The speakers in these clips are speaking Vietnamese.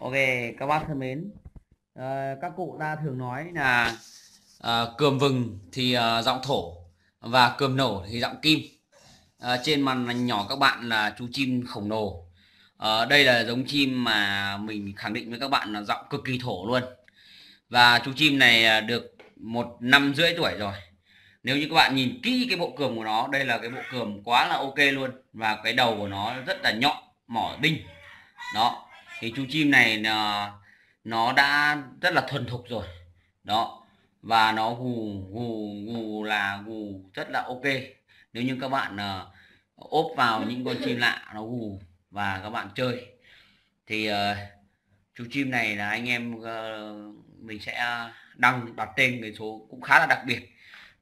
ok các bác thân mến à, các cụ ta thường nói là à, cườm vừng thì à, giọng thổ và cườm nổ thì giọng kim à, trên màn nhỏ các bạn là chú chim khổng lồ à, đây là giống chim mà mình khẳng định với các bạn là giọng cực kỳ thổ luôn và chú chim này được một năm rưỡi tuổi rồi nếu như các bạn nhìn kỹ cái bộ cườm của nó đây là cái bộ cườm quá là ok luôn và cái đầu của nó rất là nhọn mỏ đinh đó thì chú chim này ờ, nó, đã rất là thuần thục rồi đó và nó gù gù gù là gù rất là ok nếu như các bạn uh, ốp vào những con chim lạ nó gù và các bạn chơi thì uh, chú chim này là anh em uh, mình sẽ đăng đặt tên cái số cũng khá là đặc biệt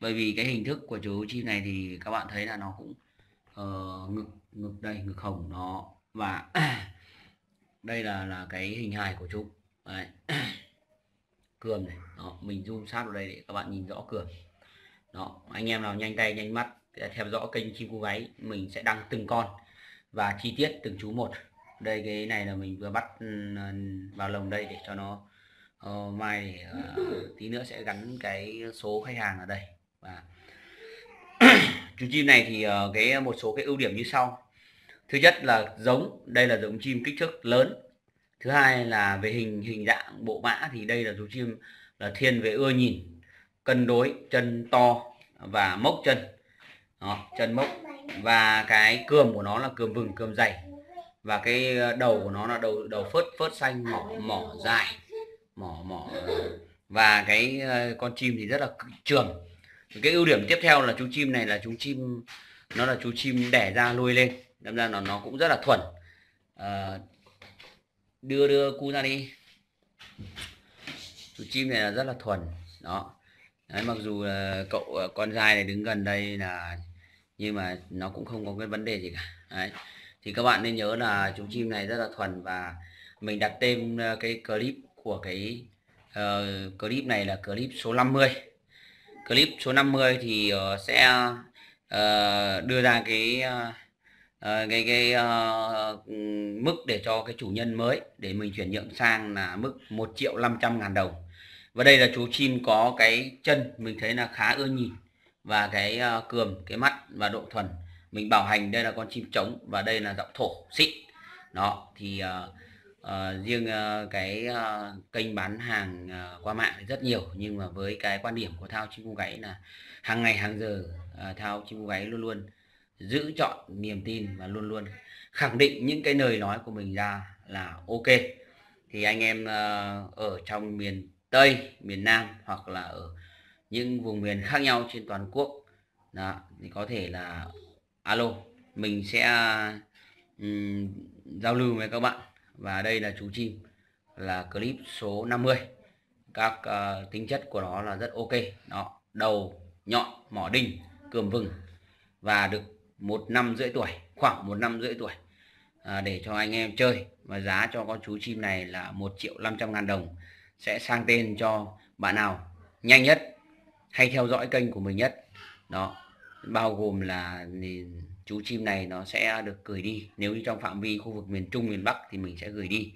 bởi vì cái hình thức của chú chim này thì các bạn thấy là nó cũng uh, ngực ngực đây ngực hồng nó và đây là là cái hình hài của chúng đấy. cườm này đó, mình zoom sát vào đây để các bạn nhìn rõ cườm đó anh em nào nhanh tay nhanh mắt theo dõi kênh chim cô gáy mình sẽ đăng từng con và chi tiết từng chú một đây cái này là mình vừa bắt vào lồng đây để cho nó uh, mai uh, tí nữa sẽ gắn cái số khách hàng ở đây và chú chim này thì uh, cái một số cái ưu điểm như sau thứ nhất là giống đây là giống chim kích thước lớn thứ hai là về hình hình dạng bộ mã thì đây là giống chim là thiên về ưa nhìn cân đối chân to và mốc chân Đó, chân mốc và cái cườm của nó là cườm vừng cườm dày và cái ờ, đầu của nó là đầu đầu phớt phớt xanh mỏ mỏ dài mỏ mỏ ờ. và cái ờ, con chim thì rất là trường cái ưu điểm tiếp theo là chú chim này là chú chim nó là chú chim đẻ ra nuôi lên đâm ra là nó cũng rất là thuần à, đưa đưa cu ra đi chú chim này là rất là thuần đó Đấy, mặc dù là cậu ờ, con trai này đứng gần đây là nhưng mà nó cũng không có cái vấn đề gì cả Đấy. thì các bạn nên nhớ là chú chim này rất là thuần và mình đặt tên ờ, cái clip của cái uh, clip này là clip số 50 clip số 50 thì uh, sẽ uh, đưa ra cái uh, Ờ, cái cái uh, mức để cho cái chủ nhân mới để mình chuyển nhượng sang là mức 1 triệu 500 ngàn đồng và đây là chú chim có cái chân mình thấy là khá ưa nhìn và cái uh, ờ, cườm cái mắt và độ thuần mình bảo hành đây là con chim trống và đây là giọng thổ xịn đó thì uh, uh, riêng uh, cái uh, kênh bán hàng uh, qua mạng rất nhiều nhưng mà với cái quan điểm của thao chim cung gáy là hàng ngày hàng giờ uh, thao chim cung gáy luôn luôn giữ chọn niềm tin và luôn luôn khẳng định những cái lời nói của mình ra là ok thì anh em ờ, ở trong miền Tây miền Nam hoặc là ở những vùng miền khác nhau trên toàn quốc đó, thì có thể là alo mình sẽ um, giao lưu với các bạn và đây là chú chim là clip số 50 các uh, tính chất của nó là rất ok nó đầu nhọn mỏ đinh cườm vừng và được một năm rưỡi tuổi khoảng một năm rưỡi tuổi à, để cho anh em chơi và giá cho con chú chim này là 1 triệu 500 ngàn đồng sẽ sang tên cho bạn nào nhanh nhất hay theo dõi kênh của mình nhất đó bao gồm là chú chim này nó sẽ được gửi đi nếu như trong phạm vi khu vực miền Trung miền Bắc thì mình sẽ gửi đi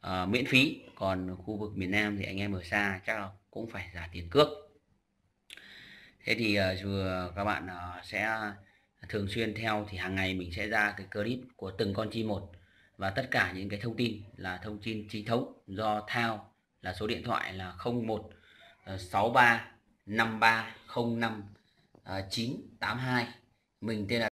à, miễn phí còn khu vực miền Nam thì anh em ở xa chắc là cũng phải trả tiền cước thế thì uh, các bạn uh, sẽ thường xuyên theo thì hàng ngày mình sẽ ra cái clip của từng con chim một và tất cả những cái thông tin là thông tin chính thống do thao là số điện thoại là 01 63 53 05 982 mình tên là